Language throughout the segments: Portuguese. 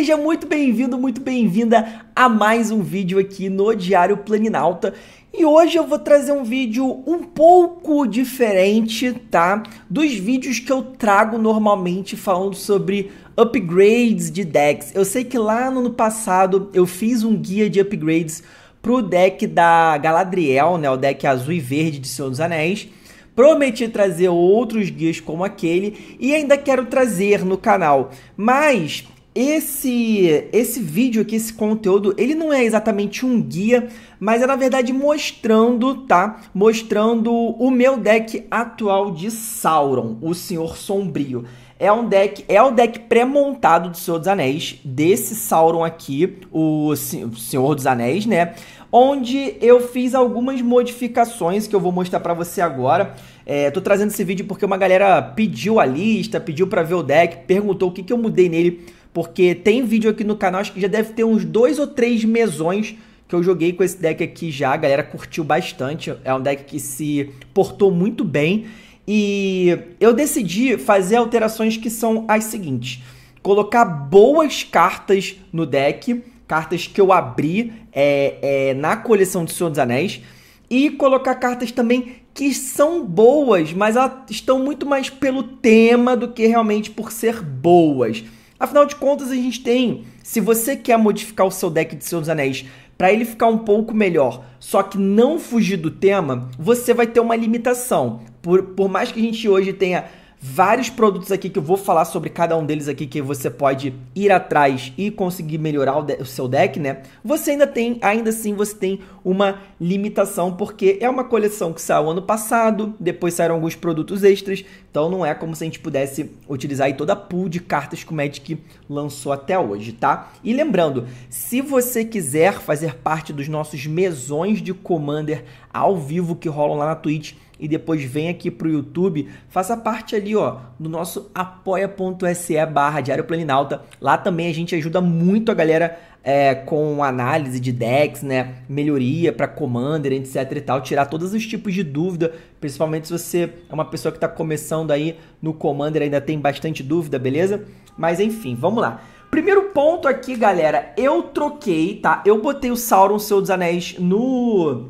Seja muito bem-vindo, muito bem-vinda a mais um vídeo aqui no Diário Planinalta. E hoje eu vou trazer um vídeo um pouco diferente, tá? Dos vídeos que eu trago normalmente falando sobre upgrades de decks. Eu sei que lá no ano passado eu fiz um guia de upgrades pro deck da Galadriel, né, o deck azul e verde de Senhor dos Anéis. Prometi trazer outros guias como aquele e ainda quero trazer no canal. Mas esse, esse vídeo aqui, esse conteúdo, ele não é exatamente um guia, mas é na verdade mostrando, tá? Mostrando o meu deck atual de Sauron, o Senhor Sombrio. É um deck, é o deck pré-montado do Senhor dos Anéis, desse Sauron aqui, o Senhor dos Anéis, né? Onde eu fiz algumas modificações que eu vou mostrar para você agora. É, tô trazendo esse vídeo porque uma galera pediu a lista, pediu para ver o deck, perguntou o que, que eu mudei nele porque tem vídeo aqui no canal, acho que já deve ter uns dois ou três mesões que eu joguei com esse deck aqui já. A galera curtiu bastante. É um deck que se portou muito bem. E eu decidi fazer alterações que são as seguintes: colocar boas cartas no deck, cartas que eu abri é, é, na coleção de Senhor dos Anéis, e colocar cartas também que são boas, mas elas estão muito mais pelo tema do que realmente por ser boas. Afinal de contas, a gente tem. Se você quer modificar o seu deck de Senhor dos Anéis para ele ficar um pouco melhor, só que não fugir do tema, você vai ter uma limitação. Por, por mais que a gente hoje tenha vários produtos aqui que eu vou falar sobre cada um deles aqui que você pode ir atrás e conseguir melhorar o, o, seu deck, né? Você ainda tem, ainda assim você tem uma limitação porque é uma coleção que saiu ano passado, depois saíram alguns produtos extras, então não é como se a gente pudesse utilizar aí toda a pool de cartas que o Magic lançou até hoje, tá? E lembrando, se você quiser fazer parte dos nossos mesões de Commander ao vivo que rolam lá na Twitch, e depois vem aqui para o YouTube, faça parte ali ó do nosso apoia.se barra Diário Planinalta. Lá também a gente ajuda muito a galera é, com análise de decks, né, melhoria para commander, etc e tal, tirar todos os tipos de dúvida, principalmente se você é uma pessoa que está começando aí no commander, ainda tem bastante dúvida, beleza? Mas enfim, vamos lá. Primeiro ponto aqui, galera, eu troquei, tá? Eu botei o Sauron Seu dos Anéis no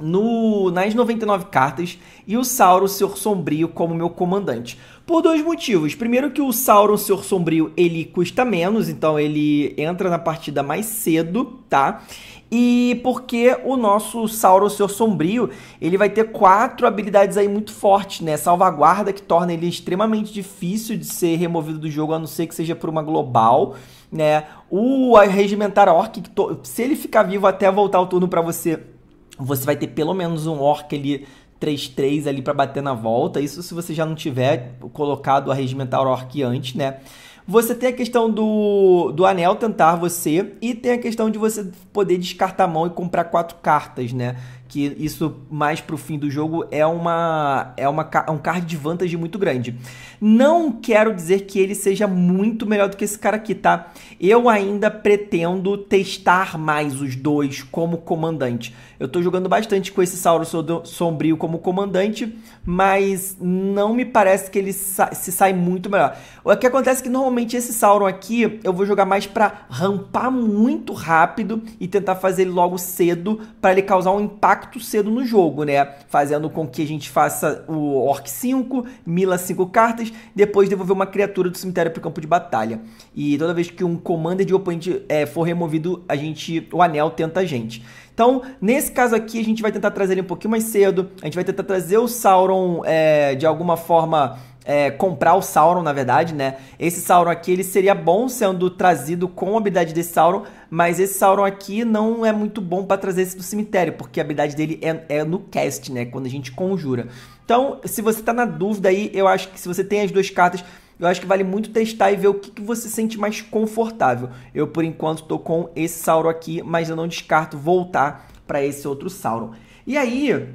no, nas 99 cartas e o Sauron, Senhor Sombrio, como meu comandante. Por dois motivos. Primeiro que o Sauron, Senhor Sombrio, ele custa menos, então ele entra na partida mais cedo, tá? E porque o nosso Sauron, Senhor Sombrio, ele vai ter quatro habilidades aí muito fortes, né? Salvaguarda, que torna ele extremamente difícil de ser removido do jogo, a não ser que seja por uma global, né? O Regimentar Orc, que to... se ele ficar vivo até voltar o turno para você você vai ter pelo menos um orc ali 3-3 ali para bater na volta. Isso se você já não tiver colocado a regimental orc antes, né? Você tem a questão do, do anel tentar você e tem a questão de você poder descartar a mão e comprar quatro cartas, né? que isso mais pro fim do jogo é uma é uma é um card de vantagem muito grande. Não quero dizer que ele seja muito melhor do que esse cara aqui, tá? Eu ainda pretendo testar mais os dois como comandante. Eu tô jogando bastante com esse Sauro Sombrio como comandante, mas não me parece que ele sa se sai muito melhor. O que acontece é que normalmente esse Sauron aqui eu vou jogar mais para rampar muito rápido e tentar fazer ele logo cedo para ele causar um impacto impacto cedo no jogo, né? Fazendo com que a gente faça o Orc 5, mila 5 cartas, depois devolver uma criatura do cemitério para o campo de batalha. E toda vez que um commander de oponente é, for removido, a gente, o anel tenta a gente. Então, nesse caso aqui, a gente vai tentar trazer ele um pouquinho mais cedo. A gente vai tentar trazer o Sauron é, de alguma forma é, comprar o Sauron, na verdade, né? Esse Sauron aqui, ele seria bom sendo trazido com a habilidade desse Sauron, mas esse Sauron aqui não é muito bom para trazer esse do cemitério, porque a habilidade dele é, é, no cast, né? Quando a gente conjura. Então, se você tá na dúvida aí, eu acho que se você tem as duas cartas, eu acho que vale muito testar e ver o que, que você sente mais confortável. Eu, por enquanto, tô com esse Sauron aqui, mas eu não descarto voltar para esse outro Sauron. E aí,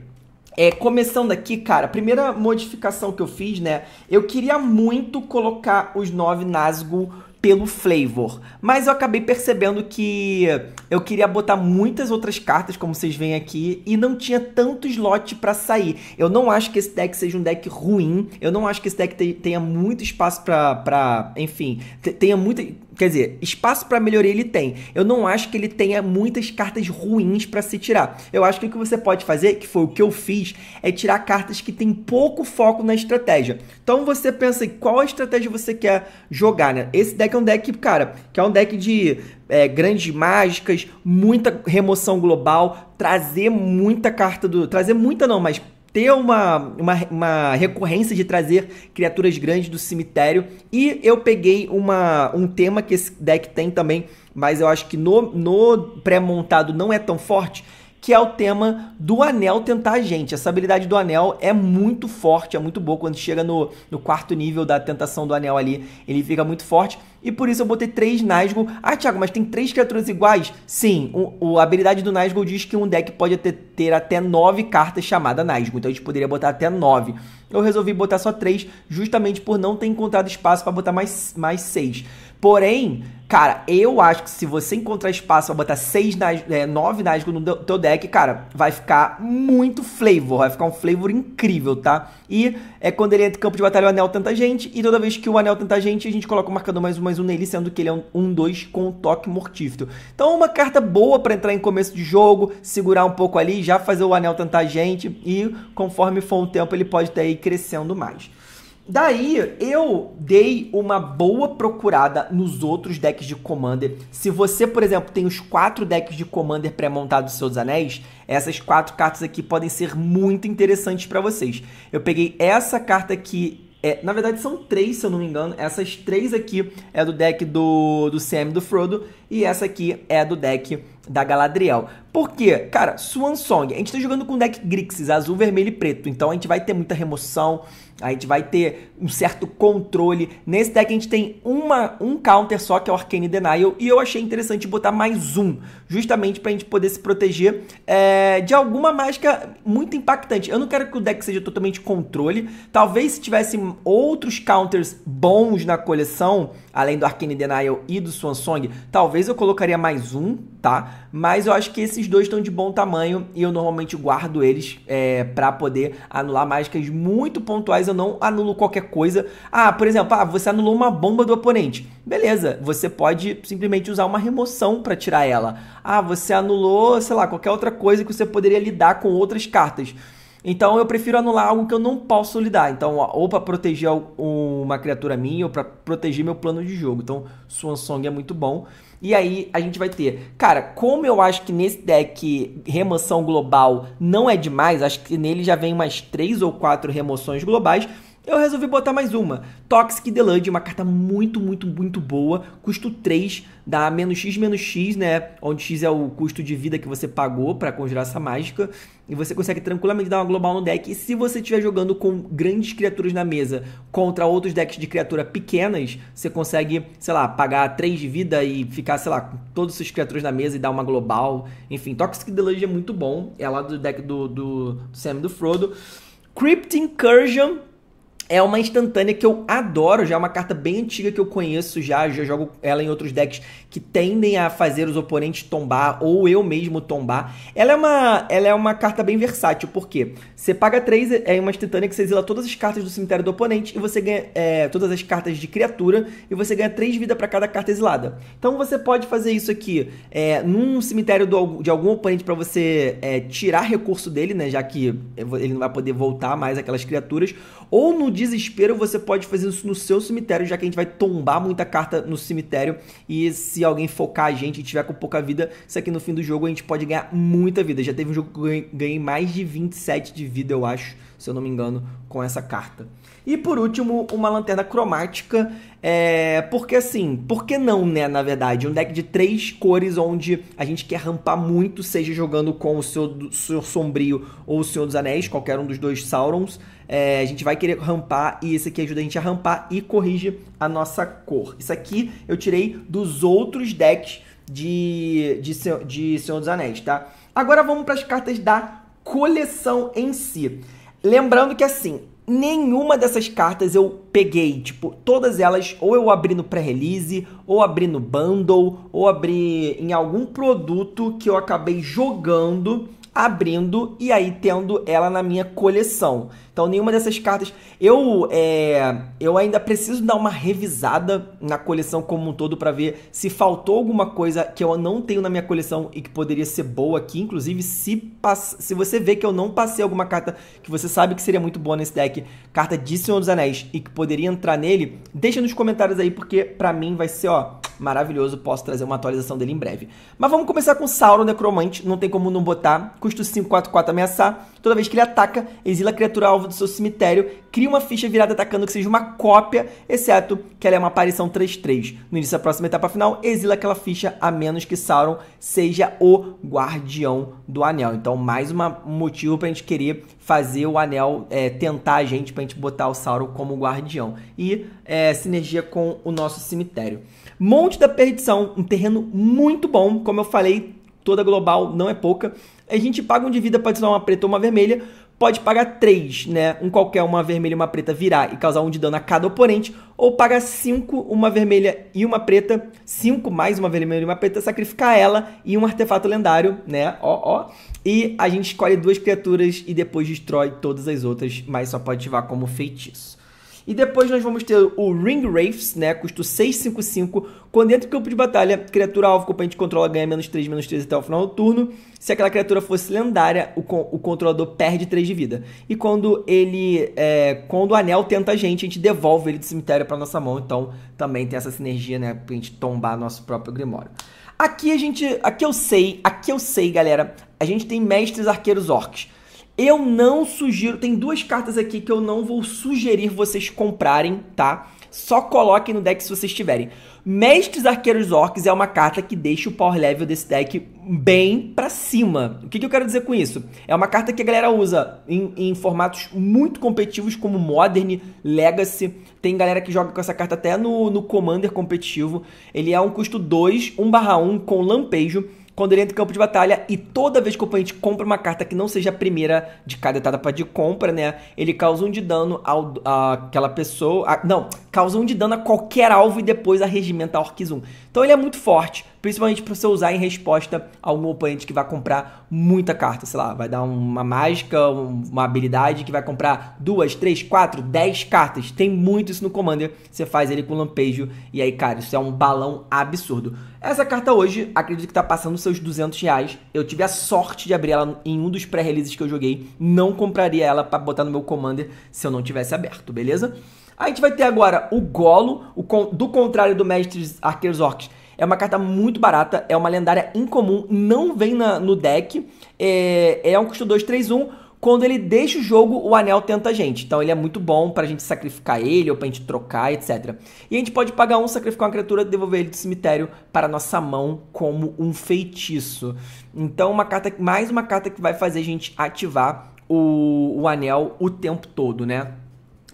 é, começando aqui, cara, primeira modificação que eu fiz, né? Eu queria muito colocar os nove Nazgûl pelo flavor, mas eu acabei percebendo que eu queria botar muitas outras cartas, como vocês veem aqui, e não tinha tanto slot para sair. Eu não acho que esse deck seja um deck ruim, eu não acho que esse deck tenha muito espaço para, enfim, tenha muita Quer dizer, espaço para melhoria ele tem. Eu não acho que ele tenha muitas cartas ruins para se tirar. Eu acho que o que você pode fazer, que foi o que eu fiz, é tirar cartas que tem pouco foco na estratégia. Então você pensa em qual estratégia você quer jogar, né? Esse deck é um deck, cara, que é um deck de é, grandes mágicas, muita remoção global, trazer muita carta do. Trazer muita não, mas ter uma, uma, uma, recorrência de trazer criaturas grandes do cemitério. E eu peguei uma, um tema que esse deck tem também, mas eu acho que no, no pré-montado não é tão forte, que é o tema do anel tentar a gente. Essa habilidade do anel é muito forte, é muito boa. Quando chega no, no quarto nível da tentação do anel ali, ele fica muito forte. E por isso eu botei três Nazgûl. Ah, Thiago, mas tem três criaturas iguais? Sim, o, a habilidade do Nazgûl diz que um deck pode ter, ter até nove cartas chamada Nazgûl. Então a gente poderia botar até nove. Eu resolvi botar só três, justamente por não ter encontrado espaço para botar mais, mais seis. Porém, cara, eu acho que se você encontrar espaço pra botar seis é, nove Nazgûl no teu deck, cara, vai ficar muito flavor, vai ficar um flavor incrível, tá? E é quando ele entra em campo de batalha, o anel a gente, e toda vez que o anel a gente, a gente coloca o marcador mais um, mais um nele, sendo que ele é um 1-2 com um toque mortífero. Então, uma carta boa para entrar em começo de jogo, segurar um pouco ali, já fazer o anel a gente, e conforme for um tempo, ele pode estar aí crescendo mais. Daí eu dei uma boa procurada nos outros decks de Commander. Se você, por exemplo, tem os quatro decks de Commander pré-montados dos seus anéis, essas quatro cartas aqui podem ser muito interessantes para vocês. Eu peguei essa carta aqui, é, na verdade são três, se eu não me engano. Essas três aqui é do deck do, do CM do Frodo e essa aqui é do deck da Galadriel. Porque, cara, Swan Song, a gente tá jogando com deck Grixis, azul, vermelho e preto, então a gente vai ter muita remoção a gente vai ter um certo controle. Nesse deck a gente tem uma, um counter só, que é o Arcane Denial, e eu achei interessante botar mais um, justamente para a gente poder se proteger é, de alguma mágica muito impactante. Eu não quero que o deck seja totalmente controle. Talvez se tivesse outros counters bons na coleção, além do Arcane Denial e do Swansong, talvez eu colocaria mais um, tá? Mas eu acho que esses dois estão de bom tamanho e eu normalmente guardo eles é, para poder anular mágicas muito pontuais eu não anulo qualquer coisa. Ah, por exemplo, ah, você anulou uma bomba do oponente. Beleza, você pode simplesmente usar uma remoção para tirar ela. Ah, você anulou, sei lá, qualquer outra coisa que você poderia lidar com outras cartas. Então eu prefiro anular algo que eu não posso lidar. Então, ou para proteger uma criatura minha, ou para proteger meu plano de jogo. Então, Swan Song é muito bom. E aí a gente vai ter. Cara, como eu acho que nesse deck remoção global não é demais, acho que nele já vem umas três ou quatro remoções globais. Eu resolvi botar mais uma. Toxic Deluge uma carta muito, muito, muito boa. Custo 3, dá menos X menos X, né? Onde X é o custo de vida que você pagou para conjurar essa mágica. E você consegue tranquilamente dar uma global no deck. E se você estiver jogando com grandes criaturas na mesa contra outros decks de criatura pequenas, você consegue, sei lá, pagar 3 de vida e ficar, sei lá, com todas as criaturas na mesa e dar uma global. Enfim, Toxic Deluge é muito bom. É lá do deck do, do, do Sam do Frodo. Crypt Incursion é uma instantânea que eu adoro, já é uma carta bem antiga que eu conheço já, já jogo ela em outros decks que tendem a fazer os oponentes tombar ou eu mesmo tombar. Ela é uma, ela é uma carta bem versátil, porque você paga 3, é uma instantânea que você exila todas as cartas do cemitério do oponente e você ganha é, todas as cartas de criatura e você ganha 3 vida para cada carta exilada. Então você pode fazer isso aqui é, num cemitério do, de algum oponente para você é, tirar recurso dele, né, já que ele não vai poder voltar mais aquelas criaturas, ou no desespero, você pode fazer isso no seu cemitério, já que a gente vai tombar muita carta no cemitério. E se alguém focar a gente e tiver com pouca vida, isso aqui no fim do jogo a gente pode ganhar muita vida. Já teve um jogo que eu ganhei mais de 27 de vida, eu acho se eu não me engano, com essa carta. E por último, uma lanterna cromática, é... porque assim, por que não, né, na verdade? Um deck de três cores onde a gente quer rampar muito, seja jogando com o seu, seu Sombrio ou o Senhor dos Anéis, qualquer um dos dois Saurons, é... a gente vai querer rampar e esse aqui ajuda a gente a rampar e corrige a nossa cor. Isso aqui eu tirei dos outros decks de, de, de Senhor dos Anéis, tá? Agora vamos para as cartas da coleção em si. Lembrando que assim, nenhuma dessas cartas eu peguei. Tipo, todas elas ou eu abri no pré-release, ou abri no bundle, ou abri em algum produto que eu acabei jogando abrindo e aí tendo ela na minha coleção. Então nenhuma dessas cartas eu é, eu ainda preciso dar uma revisada na coleção como um todo para ver se faltou alguma coisa que eu não tenho na minha coleção e que poderia ser boa aqui. Inclusive se pass... se você vê que eu não passei alguma carta que você sabe que seria muito boa nesse deck, carta de Senhor dos Anéis e que poderia entrar nele, deixa nos comentários aí porque para mim vai ser ó maravilhoso. Posso trazer uma atualização dele em breve. Mas vamos começar com Sauron Necromante. Não tem como não botar custo 5, 4, 4 ameaçar. Toda vez que ele ataca, exila a criatura alvo do seu cemitério, cria uma ficha virada atacando que seja uma cópia, exceto que ela é uma aparição 3-3. No início da próxima etapa final, exila aquela ficha, a menos que Sauron seja o guardião do anel. Então, mais um motivo para a gente querer fazer o anel é, tentar a gente, para a gente botar o Sauron como guardião. E é, sinergia com o nosso cemitério. Monte da Perdição, um terreno muito bom, como eu falei, toda global não é pouca a gente paga um de vida para adicionar uma preta ou uma vermelha, pode pagar 3, né? Um qualquer, uma vermelha e uma preta virar e causar um de dano a cada oponente, ou pagar 5, uma vermelha e uma preta, 5 mais uma vermelha e uma preta, sacrificar ela e um artefato lendário, né? Ó, ó. E a gente escolhe duas criaturas e depois destrói todas as outras, mas só pode ativar como feitiço. E depois nós vamos ter o Ring Wraiths, né? Custo 655. Quando entra no campo de batalha, criatura alvo, companheiro de controla ganha menos 3, menos 3 até o final do turno. Se aquela criatura fosse lendária, o, o controlador perde 3 de vida. E quando ele. É, quando o anel tenta a gente, a gente devolve ele do cemitério para nossa mão. Então também tem essa sinergia, né? Pra gente tombar nosso próprio Grimório. Aqui a gente. Aqui eu sei, aqui eu sei, galera. A gente tem mestres arqueiros orcs. Eu não sugiro, tem duas cartas aqui que eu não vou sugerir vocês comprarem, tá? Só coloquem no deck se vocês tiverem. Mestres Arqueiros Orcs é uma carta que deixa o power level desse deck bem pra cima. O que, que eu quero dizer com isso? É uma carta que a galera usa em, em, formatos muito competitivos como Modern, Legacy. Tem galera que joga com essa carta até no, no Commander competitivo. Ele é um custo 2, 1 1 com Lampejo quando ele entra em campo de batalha e toda vez que o oponente compra uma carta que não seja a primeira de cada etapa de compra, né? Ele causa um de dano ao, a, aquela pessoa. A, não, causa um de dano a qualquer alvo e depois a regimenta Orc Zoom. Então ele é muito forte principalmente para você usar em resposta a algum oponente que vai comprar muita carta, sei lá, vai dar uma mágica, uma habilidade que vai comprar duas, três, quatro, dez cartas. Tem muito isso no Commander, você faz ele com lampejo e aí, cara, isso é um balão absurdo. Essa carta hoje, acredito que tá passando seus 200 reais. Eu tive a sorte de abrir ela em um dos pré-releases que eu joguei. Não compraria ela para botar no meu Commander se eu não tivesse aberto, beleza? A gente vai ter agora o Golo, o, do contrário do Mestres Arqueiros Orcs, é uma carta muito barata, é uma lendária incomum, não vem na, no deck. É, é um custo 2, 3, 1. Quando ele deixa o jogo, o anel tenta a gente. Então ele é muito bom pra gente sacrificar ele ou pra gente trocar, etc. E a gente pode pagar um, sacrificar uma criatura, devolver ele do cemitério para nossa mão como um feitiço. Então uma carta, mais uma carta que vai fazer a gente ativar o, o anel o tempo todo, né?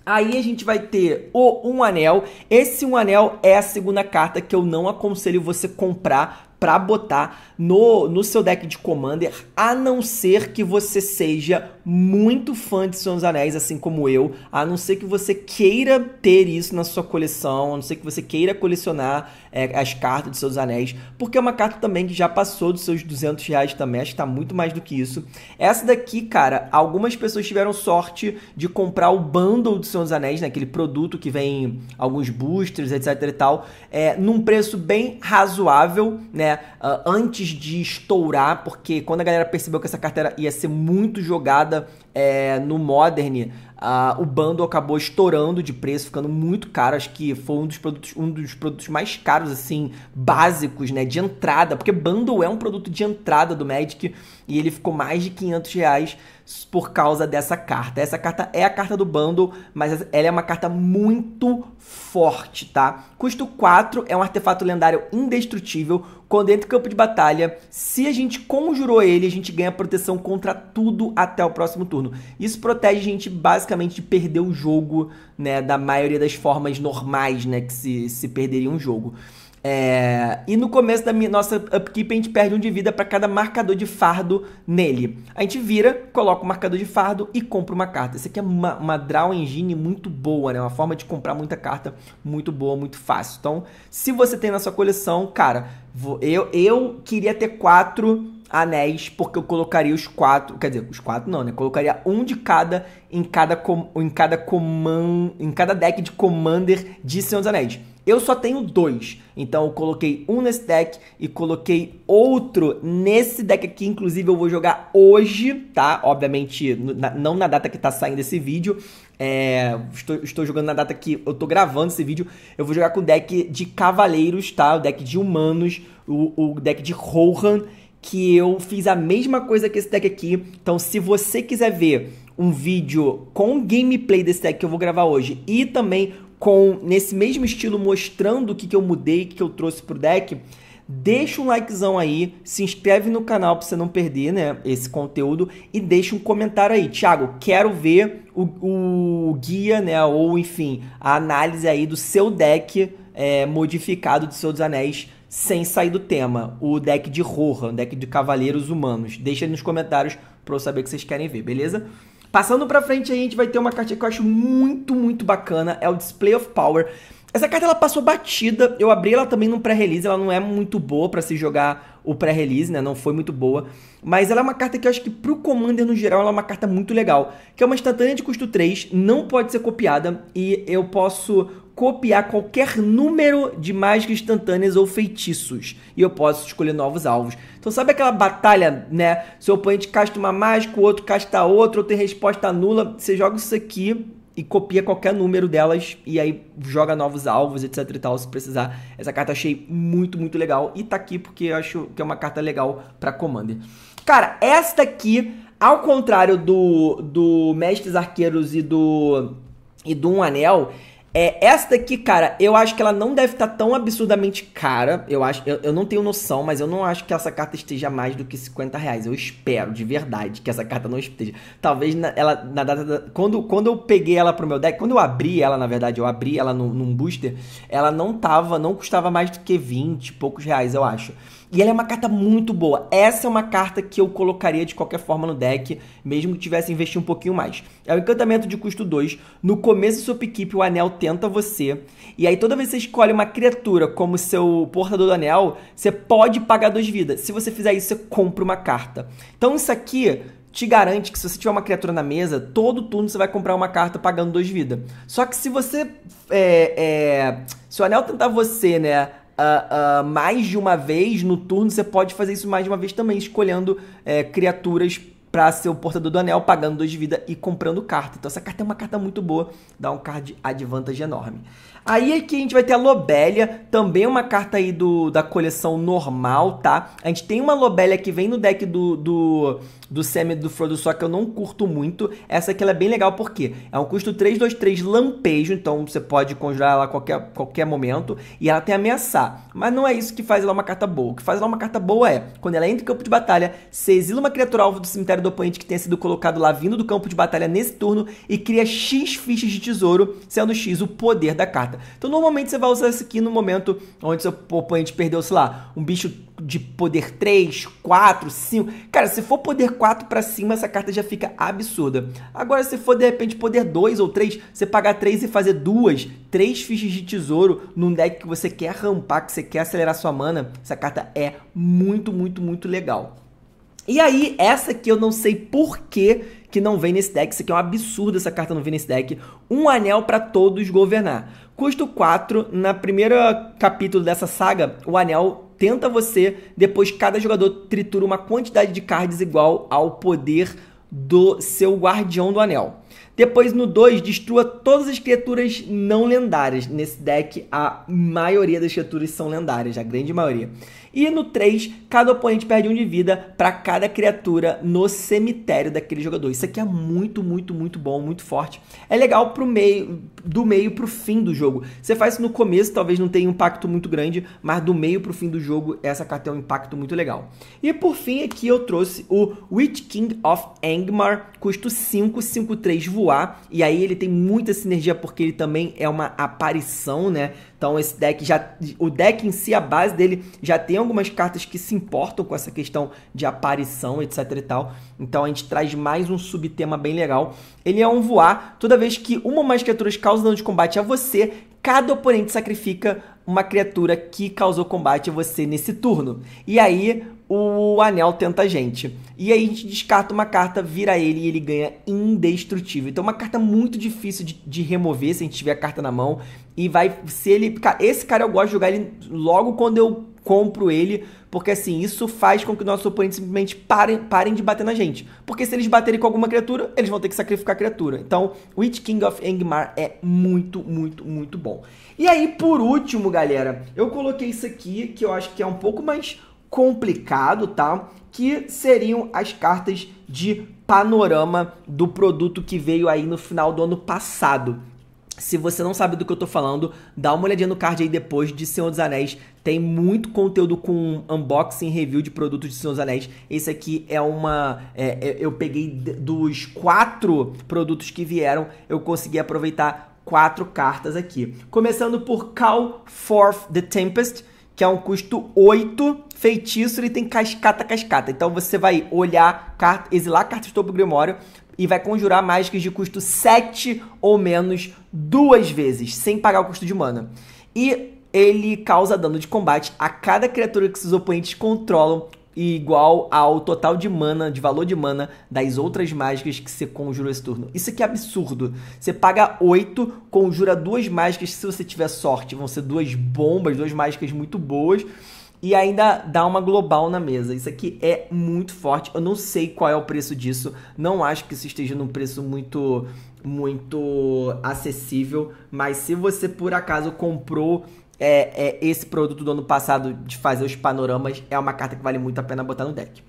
Aí a gente vai ter o Um Anel. Esse Um Anel é a segunda carta que eu não aconselho você comprar para botar no, no seu deck de Commander, a não ser que você seja muito fã de Senhor dos Anéis, assim como eu, a não ser que você queira ter isso na sua coleção, a não ser que você queira colecionar é, as cartas de Senhor dos Anéis, porque é uma carta também que já passou dos seus 200 reais também, acho que tá muito mais do que isso. Essa daqui, cara, algumas pessoas tiveram sorte de comprar o bundle de Senhor dos Anéis, né, aquele produto que vem alguns boosters, etc e tal, é, num preço bem razoável, né, ah, antes de estourar, porque quando a galera percebeu que essa carteira ia ser muito jogada, é, no Modern ah, o bundle acabou estourando de preço, ficando muito caro. Acho que foi um dos produtos, um dos produtos mais caros, assim, básicos, né? De entrada, porque bundle é um produto de entrada do Magic e ele ficou mais de 500 reais por causa dessa carta. Essa carta é a carta do bundle, mas ela é uma carta muito forte, tá? Custo 4 é um artefato lendário indestrutível. Quando entra em campo de batalha, se a gente conjurou ele, a gente ganha proteção contra tudo até o próximo turno. Isso protege a gente basicamente basicamente de perder o jogo, né, da maioria das formas normais, né, que se, se perderia um jogo. É, e no começo da nossa upkeep a gente perde um de vida para cada marcador de fardo nele. A gente vira, coloca o marcador de fardo e compra uma carta. Isso aqui é uma, uma draw engine muito boa, né? Uma forma de comprar muita carta muito boa, muito fácil. Então, se você tem na sua coleção, cara, eu, eu queria ter quatro anéis, porque eu colocaria os quatro, quer dizer, os quatro não, né? Colocaria um de cada em cada com, em cada coman, em cada deck de commander de Senhor dos Anéis. Eu só tenho dois, então eu coloquei um nesse deck e coloquei outro nesse deck aqui. Inclusive, eu vou jogar hoje, tá? Obviamente, na, não na data que tá saindo esse vídeo. É, estou, estou, jogando na data que eu tô gravando esse vídeo. Eu vou jogar com o deck de Cavaleiros, tá? O deck de Humanos, o, o deck de Rohan que eu fiz a mesma coisa que esse deck aqui. Então, se você quiser ver um vídeo com gameplay desse deck que eu vou gravar hoje e também com nesse mesmo estilo mostrando o que, que eu mudei, o que, que eu trouxe pro deck, deixa um likezão aí, se inscreve no canal para você não perder né, esse conteúdo e deixa um comentário aí. Thiago, quero ver o, o guia, né, ou enfim, a análise aí do seu deck é, modificado de Seus Anéis sem sair do tema, o deck de Rohan, deck de Cavaleiros Humanos. Deixa aí nos comentários para eu saber o que vocês querem ver, beleza? Passando para frente, aí, a gente vai ter uma carta que eu acho muito, muito bacana, é o Display of Power. Essa carta ela passou batida, eu abri ela também no pré-release, ela não é muito boa para se jogar o pré-release, né? Não foi muito boa, mas ela é uma carta que eu acho que pro Commander no geral ela é uma carta muito legal, que é uma instantânea de custo 3, não pode ser copiada e eu posso copiar qualquer número de mágicas instantâneas ou feitiços. E eu posso escolher novos alvos. Então sabe aquela batalha, né? Seu oponente casta uma mágica, o outro casta outra, ou tem resposta nula. Você joga isso aqui e copia qualquer número delas e aí joga novos alvos, etc e tal, se precisar. Essa carta achei muito, muito legal e tá aqui porque eu acho que é uma carta legal para Commander. Cara, esta aqui, ao contrário do, do Mestres Arqueiros e do e do Um Anel, é, essa daqui, cara, eu acho que ela não deve estar tá tão absurdamente cara. Eu acho, eu, eu, não tenho noção, mas eu não acho que essa carta esteja mais do que 50 reais. Eu espero, de verdade, que essa carta não esteja. Talvez na, ela, na data da, quando, quando eu peguei ela pro meu deck, quando eu abri ela, na verdade, eu abri ela no, num booster, ela não tava, não custava mais do que 20 poucos reais, eu acho. E ela é uma carta muito boa. Essa é uma carta que eu colocaria de qualquer forma no deck, mesmo que tivesse investir um pouquinho mais. É o um encantamento de custo 2. No começo do seu upkeep, o anel tenta você. E aí toda vez que você escolhe uma criatura como seu portador do anel, você pode pagar duas vidas. Se você fizer isso, você compra uma carta. Então isso aqui te garante que se você tiver uma criatura na mesa, todo turno você vai comprar uma carta pagando duas vidas. Só que se você. É, é, se o anel tentar você, né? uh, uh, mais de uma vez no turno, você pode fazer isso mais de uma vez também, escolhendo uh, criaturas para ser o portador do anel, pagando 2 de vida e comprando carta. Então essa carta é uma carta muito boa, dá um card advantage enorme. Aí aqui é a gente vai ter a Lobélia, também uma carta aí do, da coleção normal, tá? A gente tem uma Lobélia que vem no deck do, do, do Sam do Frodo, só que eu não curto muito. Essa aqui ela é bem legal porque é um custo 3, 2, 3 lampejo, então você pode conjurar ela a qualquer, qualquer momento. E ela tem ameaçar, mas não é isso que faz ela uma carta boa. O que faz ela uma carta boa é, quando ela entra em campo de batalha, você exila uma criatura alvo do cemitério do oponente que tenha sido colocado lá vindo do campo de batalha nesse turno e cria X fichas de tesouro, sendo X o poder da carta carta. Então, normalmente você vai usar isso aqui no momento onde seu oponente perdeu, sei lá, um bicho de poder 3, 4, 5. Cara, se for poder 4 para cima, essa carta já fica absurda. Agora, se for de repente poder 2 ou 3, você pagar 3 e fazer duas, três fichas de tesouro num deck que você quer rampar, que você quer acelerar sua mana, essa carta é muito, muito, muito legal. E aí, essa aqui eu não sei por que que não vem nesse deck. Isso aqui é um absurdo essa carta não vir nesse deck. Um anel para todos governar. Custo 4, na primeira capítulo dessa saga, o anel tenta você, depois cada jogador tritura uma quantidade de cards igual ao poder do seu guardião do anel. Depois no 2, destrua todas as criaturas não lendárias. Nesse deck, a maioria das criaturas são lendárias, a grande maioria. E no 3, cada oponente perde um de vida para cada criatura no cemitério daquele jogador. Isso aqui é muito, muito, muito bom, muito forte. É legal pro meio, do meio pro fim do jogo. Você faz isso no começo, talvez não tenha um impacto muito grande, mas do meio pro fim do jogo, essa carta tem é um impacto muito legal. E por fim, aqui eu trouxe o Witch King of Angmar, custo 5, 5, 3 voar. E aí ele tem muita sinergia porque ele também é uma aparição, né? Então esse deck já o deck em si a base dele já tem algumas cartas que se importam com essa questão de aparição, etc e tal. Então a gente traz mais um subtema bem legal. Ele é um voar, toda vez que uma ou mais criaturas causam dano de combate a você, cada oponente sacrifica uma criatura que causou combate a você nesse turno. E aí o anel tenta a gente. E aí a gente descarta uma carta, vira ele e ele ganha indestrutível. Então é uma carta muito difícil de, de, remover se a gente tiver a carta na mão. E vai. Se ele. esse cara eu gosto de jogar ele logo quando eu compro ele. Porque assim, isso faz com que nossos oponentes simplesmente parem, parem de bater na gente. Porque se eles baterem com alguma criatura, eles vão ter que sacrificar a criatura. Então, Witch King of Angmar é muito, muito, muito bom. E aí, por último, galera, eu coloquei isso aqui que eu acho que é um pouco mais complicado, tá? Que seriam as cartas de panorama do produto que veio aí no final do ano passado. Se você não sabe do que eu tô falando, dá uma olhadinha no card aí depois de Senhor dos Anéis. Tem muito conteúdo com unboxing, review de produtos de Senhor dos Anéis. Esse aqui é uma. É, é eu peguei dos quatro produtos que vieram, eu consegui aproveitar quatro cartas aqui. Começando por Call Forth the Tempest, que é um custo 8 feitiço ele tem cascata, cascata. Então você vai olhar, carta, exilar cartas do topo do Grimório e vai conjurar mágicas de custo 7 ou menos duas vezes, sem pagar o custo de mana. E ele causa dano de combate a cada criatura que seus oponentes controlam igual ao total de mana, de valor de mana das outras mágicas que você conjurou esse turno. Isso aqui é absurdo. Você paga 8, conjura duas mágicas, se você tiver sorte, vão ser duas bombas, duas mágicas muito boas e ainda dá uma global na mesa. Isso aqui é muito forte. Eu não sei qual é o preço disso. Não acho que isso esteja num preço muito muito acessível, mas se você por acaso comprou é, é, esse produto do ano passado de fazer os panoramas, é uma carta que vale muito a pena botar no deck.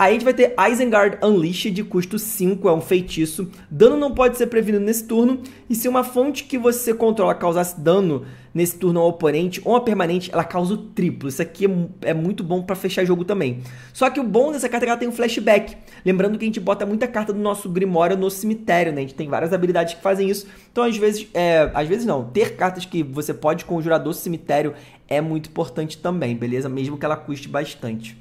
Aí a gente vai ter Isengard Unleashed de custo 5, é um feitiço. Dano não pode ser prevenido nesse turno. E se uma fonte que você controla causasse dano nesse turno ao oponente ou a permanente, ela causa o triplo. Isso aqui é, é muito bom para fechar jogo também. Só que o bom dessa carta é que ela tem um flashback. Lembrando que a gente bota muita carta do nosso Grimório no cemitério, né? A gente tem várias habilidades que fazem isso. Então, às vezes, é... às vezes não. Ter cartas que você pode conjurar do cemitério é muito importante também, beleza? Mesmo que ela custe bastante.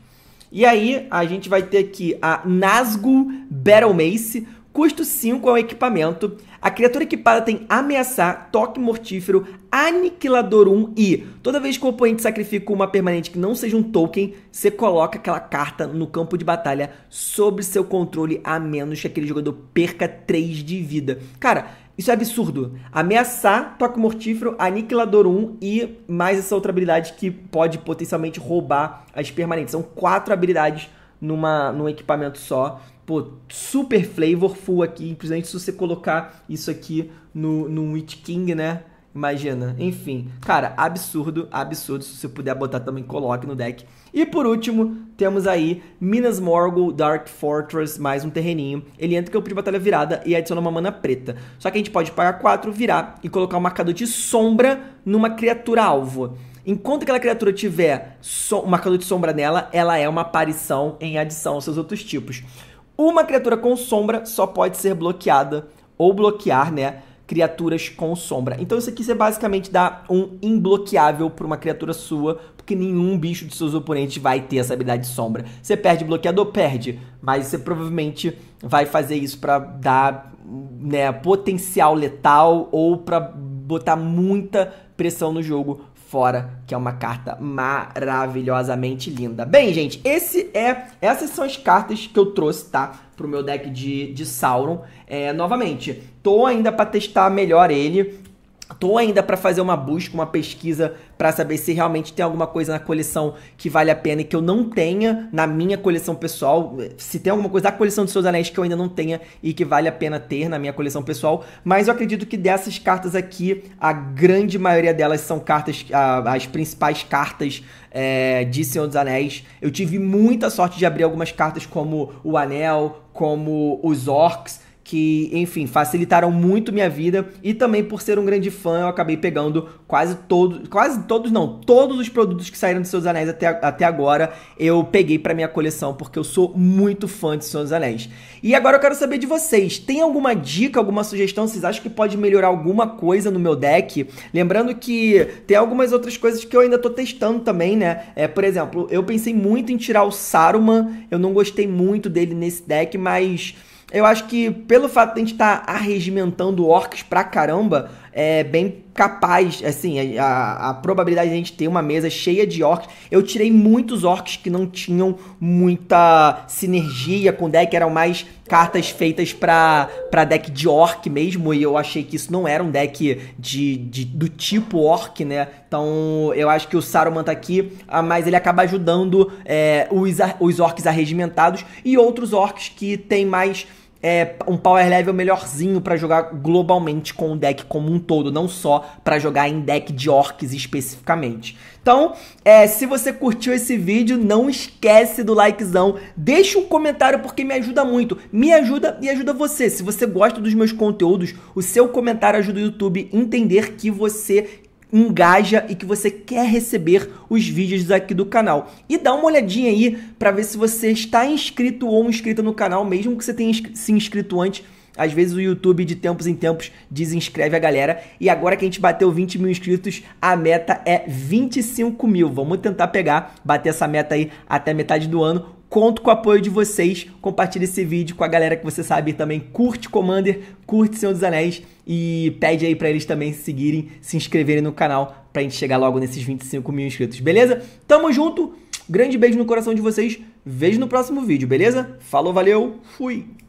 E aí a gente vai ter aqui a Nazgul Battle Mace, custo 5 é um equipamento. A criatura equipada tem ameaçar, toque mortífero, aniquilador 1 e toda vez que o oponente sacrifica uma permanente que não seja um token, você coloca aquela carta no campo de batalha sob seu controle a menos que aquele jogador perca 3 de vida. Cara, isso é absurdo. Ameaçar toque mortífero, aniquilador 1 e mais essa outra habilidade que pode potencialmente roubar as permanentes. São quatro habilidades numa, num equipamento só. Pô, super flavorful aqui, principalmente se você colocar isso aqui no, no Witch King, né? Imagina. Enfim, cara, absurdo, absurdo. Se você puder botar também, coloque no deck. E por último, temos aí Minas Morgul Dark Fortress, mais um terreninho. Ele entra com o campo de batalha virada e adiciona uma mana preta. Só que a gente pode pagar 4, virar e colocar um marcador de sombra numa criatura alvo. Enquanto aquela criatura tiver so um marcador de sombra nela, ela é uma aparição em adição aos seus outros tipos. Uma criatura com sombra só pode ser bloqueada ou bloquear, né? criaturas com sombra. Então isso aqui você basicamente dá um imbloqueável para uma criatura sua, porque nenhum bicho de seus oponentes vai ter essa habilidade de sombra. Você perde bloqueador? Perde, mas você provavelmente vai fazer isso para dar né, potencial letal ou para botar muita pressão no jogo fora, que é uma carta maravilhosamente linda. Bem, gente, esse é essas são as cartas que eu trouxe, tá? Pro meu deck de, de Sauron. É, novamente, tô ainda para testar melhor ele. Estou ainda para fazer uma busca, uma pesquisa para saber se realmente tem alguma coisa na coleção que vale a pena e que eu não tenha na minha coleção pessoal. Se tem alguma coisa da coleção dos seus anéis que eu ainda não tenha e que vale a pena ter na minha coleção pessoal. Mas eu acredito que dessas cartas aqui, a grande maioria delas são cartas, as principais cartas é, de Senhor dos Anéis. Eu tive muita sorte de abrir algumas cartas como o Anel, como os Orcs que, enfim, facilitaram muito minha vida e também por ser um grande fã, eu acabei pegando quase todos, quase todos não, todos os produtos que saíram de Seus Anéis até, até agora, eu peguei para minha coleção porque eu sou muito fã de Seus Anéis. E agora eu quero saber de vocês, tem alguma dica, alguma sugestão, vocês acham que pode melhorar alguma coisa no meu deck? Lembrando que tem algumas outras coisas que eu ainda tô testando também, né? É, por exemplo, eu pensei muito em tirar o Saruman, eu não gostei muito dele nesse deck, mas eu acho que pelo fato de a gente estar tá arregimentando orcs pra caramba, é bem capaz, assim, a, a probabilidade de a gente ter uma mesa cheia de orcs. Eu tirei muitos orcs que não tinham muita sinergia com o deck, eram mais cartas feitas para deck de orc mesmo, e eu achei que isso não era um deck de, de do tipo orc, né? Então eu acho que o Saruman tá aqui, ah, mas ele acaba ajudando é, os, os orcs arregimentados e outros orcs que tem mais é, um power level melhorzinho para jogar globalmente com o deck como um todo, não só para jogar em deck de orcs especificamente. Então, é, se você curtiu esse vídeo, não esquece do likezão, deixa um comentário porque me ajuda muito, me ajuda e ajuda você. Se você gosta dos meus conteúdos, o seu comentário ajuda o YouTube a entender que você engaja e que você quer receber os vídeos aqui do canal. E dá uma olhadinha aí para ver se você está inscrito ou inscrita no canal, mesmo que você tenha se inscrito antes. Às vezes o YouTube, de tempos em tempos, desinscreve a galera. E agora que a gente bateu 20 mil inscritos, a meta é 25 mil. Vamos tentar pegar, bater essa meta aí até metade do ano Conto com o apoio de vocês. Compartilhe esse vídeo com a galera que você sabe também. Curte Commander, curte Senhor dos Anéis e pede aí para eles também seguirem, se inscreverem no canal pra gente chegar logo nesses 25 mil inscritos, beleza? Tamo junto, grande beijo no coração de vocês. Vejo no próximo vídeo, beleza? Falou, valeu, fui!